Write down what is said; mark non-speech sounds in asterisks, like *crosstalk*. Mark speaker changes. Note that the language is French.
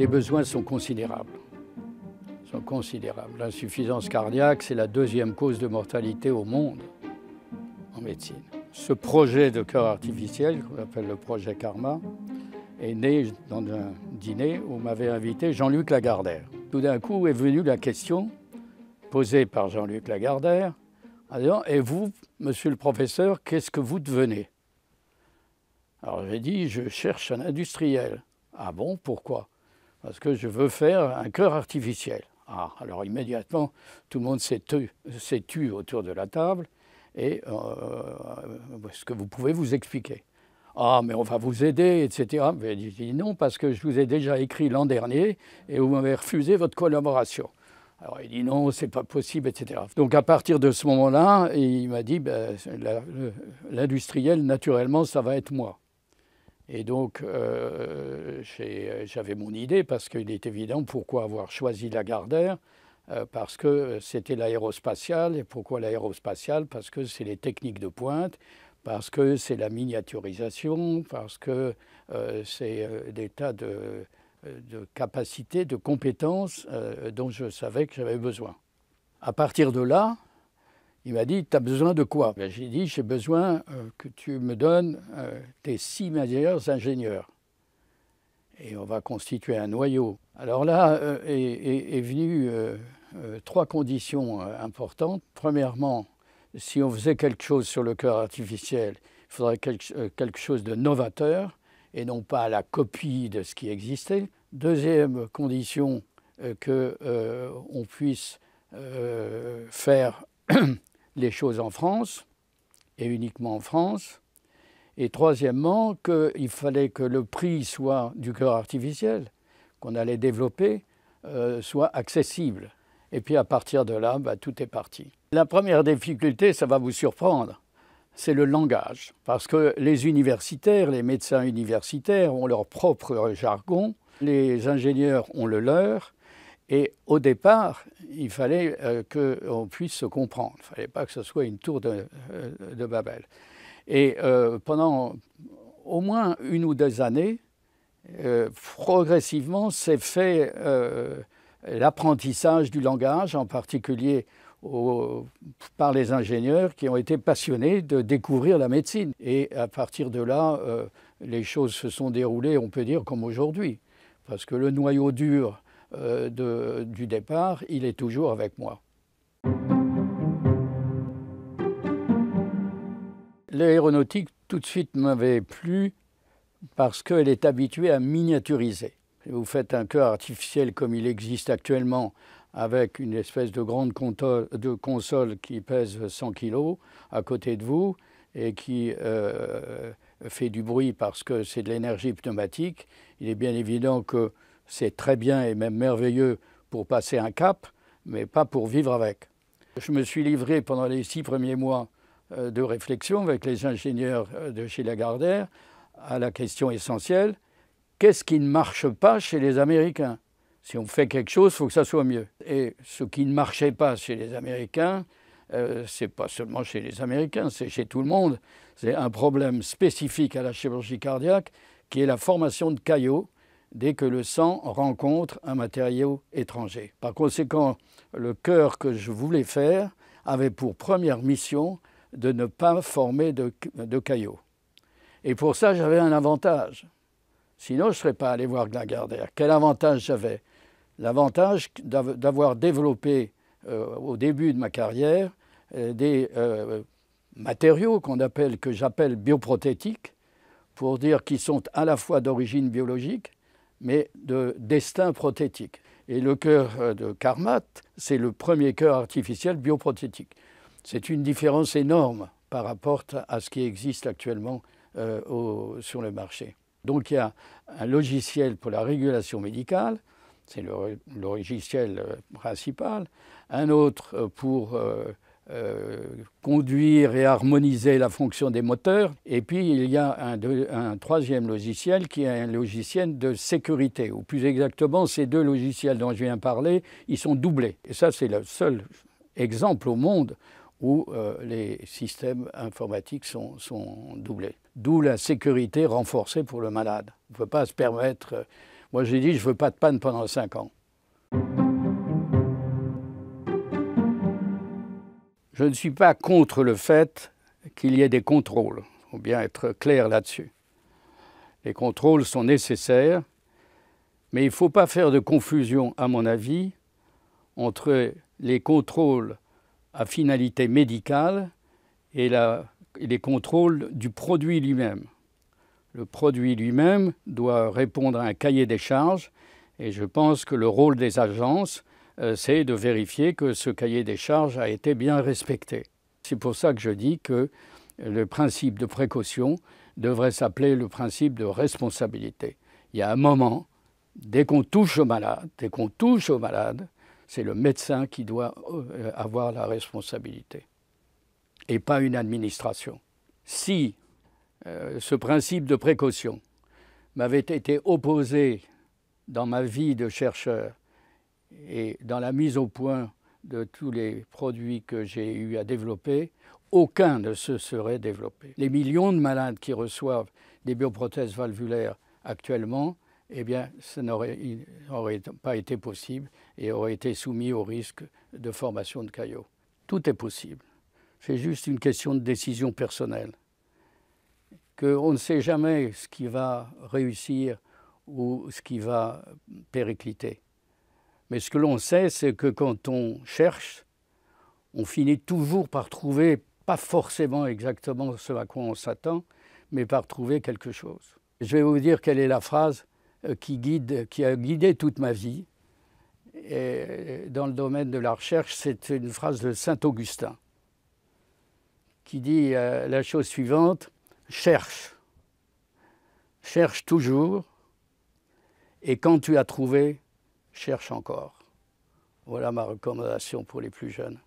Speaker 1: les besoins sont considérables. Sont considérables. L'insuffisance cardiaque, c'est la deuxième cause de mortalité au monde en médecine. Ce projet de cœur artificiel, qu'on appelle le projet Karma, est né dans un dîner où m'avait invité Jean-Luc Lagardère. Tout d'un coup est venue la question posée par Jean-Luc Lagardère en Et vous, monsieur le professeur, qu'est-ce que vous devenez Alors j'ai dit Je cherche un industriel. Ah bon, pourquoi parce que je veux faire un cœur artificiel. Ah, alors immédiatement, tout le monde s'est tué autour de la table. Et euh, euh, est-ce que vous pouvez vous expliquer Ah, mais on va vous aider, etc. Il je dit non, parce que je vous ai déjà écrit l'an dernier et vous m'avez refusé votre collaboration. Alors il dit non, c'est pas possible, etc. Donc à partir de ce moment-là, il m'a dit ben, l'industriel, naturellement, ça va être moi. Et donc, euh, j'avais mon idée, parce qu'il est évident pourquoi avoir choisi Lagardère, euh, parce que c'était l'aérospatiale. Et pourquoi l'aérospatiale Parce que c'est les techniques de pointe, parce que c'est la miniaturisation, parce que euh, c'est euh, des tas de, de, capacités, de compétences dont je savais que j'avais besoin. À partir de là, il m'a dit, tu as besoin de quoi ben, J'ai dit, j'ai besoin euh, que tu me donnes euh, tes six meilleurs ingénieurs. Et on va constituer un noyau. Alors là euh, est, venue trois conditions importantes. Premièrement, si on faisait quelque chose sur le cœur artificiel, il faudrait quelque, quelque chose de novateur et non pas la copie de ce qui existait. Deuxième condition, qu'on puisse faire *clears throat* les choses en France, et uniquement en France. Et troisièmement, qu'il fallait que le prix soit du cœur artificiel, qu'on allait développer, euh, soit accessible. Et puis à partir de là, bah, tout est parti. La première difficulté, ça va vous surprendre, c'est le langage. Parce que les universitaires, les médecins universitaires ont leur propre jargon, les ingénieurs ont le leur, et au départ, il fallait euh, qu'on puisse se comprendre. Il ne fallait pas que ce soit une tour de, euh, Babel. Et euh, pendant au moins une ou deux années, progressivement s'est fait l'apprentissage du langage, en particulier par les ingénieurs qui ont été passionnés de découvrir la médecine. Et à partir de là, les choses se sont déroulées, on peut dire, comme aujourd'hui. Parce que le noyau dur euh, de, du départ, il est toujours avec moi. L'aéronautique, tout de suite, m'avait plu parce qu'elle est habituée à miniaturiser. Vous faites un cœur artificiel comme il existe actuellement, avec une espèce de grande console qui pèse 100 kg à côté de vous et qui euh, fait du bruit parce que c'est de l'énergie pneumatique. Il est bien évident que c'est très bien et même merveilleux pour passer un cap, mais pas pour vivre avec. Je me suis livré pendant les six premiers mois euh, de réflexion avec les ingénieurs euh, de chez Lagardère à la question essentielle, qu'est-ce qui ne marche pas chez les Américains Si on fait quelque chose, il faut que ça soit mieux. Et ce qui ne marchait pas chez les Américains, ce euh, c'est pas seulement chez les Américains, c'est chez tout le monde. C'est un problème spécifique à la chirurgie cardiaque qui est la formation de caillots dès que le sang rencontre un matériau étranger. Par conséquent, le cœur que je voulais faire avait pour première mission de ne pas former de, caillots. Et pour ça, j'avais un avantage. Sinon, je ne serais pas allé voir Glingardère. Quel avantage j'avais L'avantage d'avoir développé euh, au début de ma carrière euh, des euh, matériaux qu'on appelle, que j'appelle bioprothétiques, pour dire qu'ils sont à la fois d'origine biologique mais de destin prothétique. Et le cœur euh, de Karmat, c'est le premier cœur artificiel bioprothétique. C'est une différence énorme par rapport à ce qui existe actuellement euh, sur le marché. Donc il y a un logiciel pour la régulation médicale, c'est le, logiciel euh, principal, un autre pour euh, conduire et harmoniser la fonction des moteurs. Et puis il y a un, troisième logiciel qui est un logiciel de sécurité, ou plus exactement ces deux logiciels dont je viens de parler, ils sont doublés. Et ça c'est le seul exemple au monde où euh, les systèmes informatiques sont, doublés. D'où la sécurité renforcée pour le malade. On ne peut pas se permettre... Euh, moi j'ai dit je ne veux pas de panne pendant 5 ans. Je ne suis pas contre le fait qu'il y ait des contrôles. Il faut bien être clair là-dessus. Les contrôles sont nécessaires, mais il ne faut pas faire de confusion, à mon avis, entre les contrôles à finalité médicale et, les contrôles du produit lui-même. Le produit lui-même doit répondre à un cahier des charges et je pense que le rôle des agences euh, c'est de vérifier que ce cahier des charges a été bien respecté. C'est pour ça que je dis que le principe de précaution devrait s'appeler le principe de responsabilité. Il y a un moment, dès qu'on touche au malade, dès qu'on touche au malade, c'est le médecin qui doit euh, avoir la responsabilité et pas une administration. Si euh, ce principe de précaution m'avait été opposé dans ma vie de chercheur et dans la mise au point de tous les produits que j'ai eu à développer, aucun ne se serait développé. Les millions de malades qui reçoivent des bioprothèses valvulaires actuellement, eh bien, ça n'aurait pas été possible et aurait été soumis au risque de formation de caillots. Tout est possible. C'est juste une question de décision personnelle. Qu'on ne sait jamais ce qui va réussir ou ce qui va péricliter. Mais ce que l'on sait, c'est que quand on cherche, on finit toujours par trouver, pas forcément exactement ce à quoi on s'attend, mais par trouver quelque chose. Je vais vous dire quelle est la phrase euh, qui, guide, qui a guidé toute ma vie. Euh, dans le domaine de la recherche, c'est une phrase de Saint Augustin qui dit euh, la chose suivante, cherche, cherche toujours, et quand tu as trouvé, cherche encore. Voilà ma recommandation pour les plus jeunes.